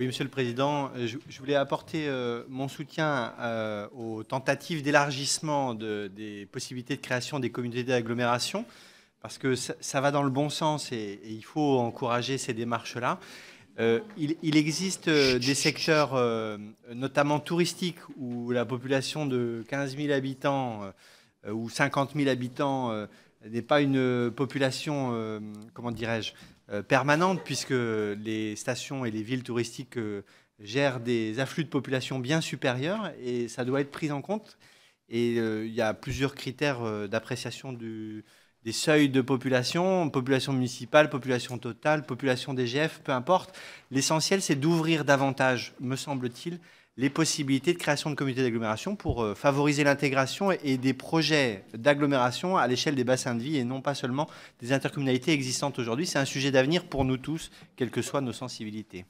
Oui, Monsieur le Président, euh, je, voulais apporter euh, mon soutien euh, aux tentatives d'élargissement des possibilités de création des communautés d'agglomération, parce que ça, va dans le bon sens et, il faut encourager ces démarches-là. il, existe des secteurs, notamment touristiques, où la population de 15 000 habitants ou 50 000 habitants n'est pas une population, comment dirais-je, euh, permanente, puisque les stations et les villes touristiques euh, gèrent des afflux de population bien supérieurs, et ça doit être pris en compte. Et euh, il y a plusieurs critères d'appréciation des seuils de population, population municipale, population totale, population DGF, peu importe. L'essentiel, c'est d'ouvrir davantage, me semble-t-il, les possibilités de création de communautés d'agglomération pour euh, favoriser l'intégration et des projets d'agglomération à l'échelle des bassins de vie et non pas seulement des intercommunalités existantes aujourd'hui. C'est un sujet d'avenir pour nous tous, quelles que soient nos sensibilités.